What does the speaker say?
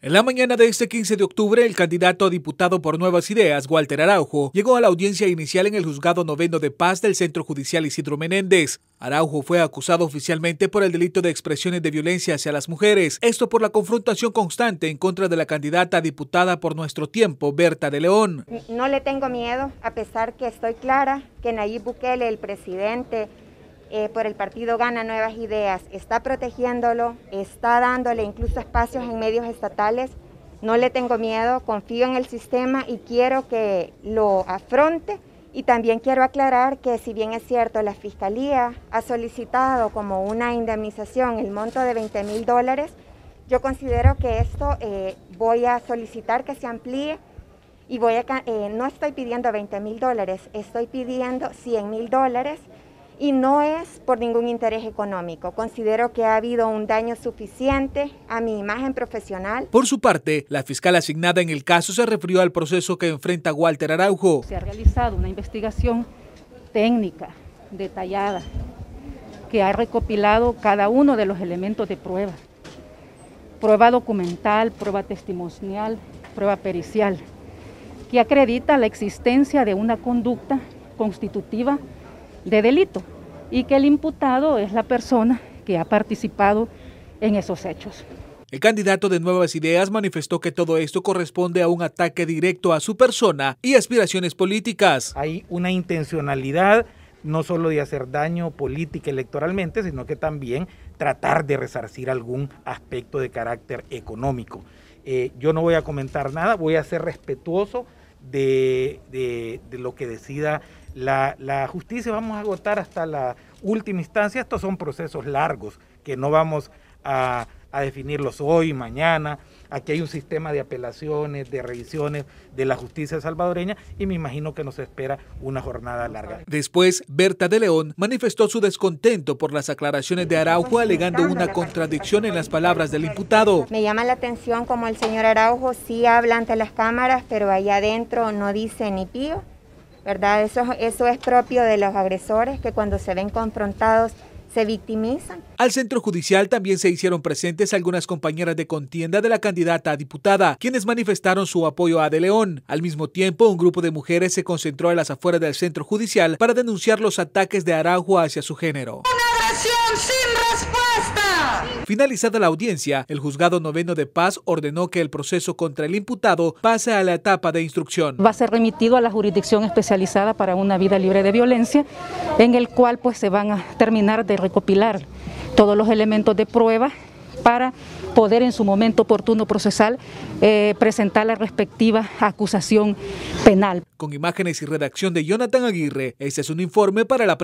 En la mañana de este 15 de octubre, el candidato a diputado por Nuevas Ideas, Walter Araujo, llegó a la audiencia inicial en el Juzgado Noveno de Paz del Centro Judicial Isidro Menéndez. Araujo fue acusado oficialmente por el delito de expresiones de violencia hacia las mujeres, esto por la confrontación constante en contra de la candidata a diputada por nuestro tiempo, Berta de León. No le tengo miedo, a pesar que estoy clara que Nayib Bukele, el presidente, eh, por el partido Gana Nuevas Ideas está protegiéndolo, está dándole incluso espacios en medios estatales. No le tengo miedo, confío en el sistema y quiero que lo afronte. Y también quiero aclarar que si bien es cierto, la Fiscalía ha solicitado como una indemnización el monto de 20 mil dólares, yo considero que esto eh, voy a solicitar que se amplíe y voy a, eh, no estoy pidiendo 20 mil dólares, estoy pidiendo 100 mil dólares y no es por ningún interés económico. Considero que ha habido un daño suficiente a mi imagen profesional. Por su parte, la fiscal asignada en el caso se refirió al proceso que enfrenta Walter Araujo. Se ha realizado una investigación técnica, detallada, que ha recopilado cada uno de los elementos de prueba. Prueba documental, prueba testimonial, prueba pericial, que acredita la existencia de una conducta constitutiva de delito y que el imputado es la persona que ha participado en esos hechos. El candidato de Nuevas Ideas manifestó que todo esto corresponde a un ataque directo a su persona y aspiraciones políticas. Hay una intencionalidad no solo de hacer daño político electoralmente, sino que también tratar de resarcir algún aspecto de carácter económico. Eh, yo no voy a comentar nada, voy a ser respetuoso de, de lo que decida la, justicia vamos a agotar hasta la última instancia. Estos son procesos largos que no vamos a, definirlos hoy, mañana. Aquí hay un sistema de apelaciones, de revisiones de la justicia salvadoreña y me imagino que nos espera una jornada larga. Después, Berta de León manifestó su descontento por las aclaraciones de Araujo alegando una contradicción en las palabras del imputado. Me llama la atención como el señor Araujo sí habla ante las cámaras, pero allá adentro no dice ni pío. ¿verdad? Eso, eso es propio de los agresores que cuando se ven confrontados se victimizan. Al centro judicial también se hicieron presentes algunas compañeras de contienda de la candidata a diputada, quienes manifestaron su apoyo a De León. Al mismo tiempo, un grupo de mujeres se concentró en las afueras del centro judicial para denunciar los ataques de Araujo hacia su género. Finalizada la audiencia, el juzgado noveno de paz ordenó que el proceso contra el imputado pase a la etapa de instrucción. Va a ser remitido a la jurisdicción especializada para una vida libre de violencia, en el cual pues se van a terminar de recopilar todos los elementos de prueba para poder en su momento oportuno procesal eh, presentar la respectiva acusación penal. Con imágenes y redacción de Jonathan Aguirre, este es un informe para la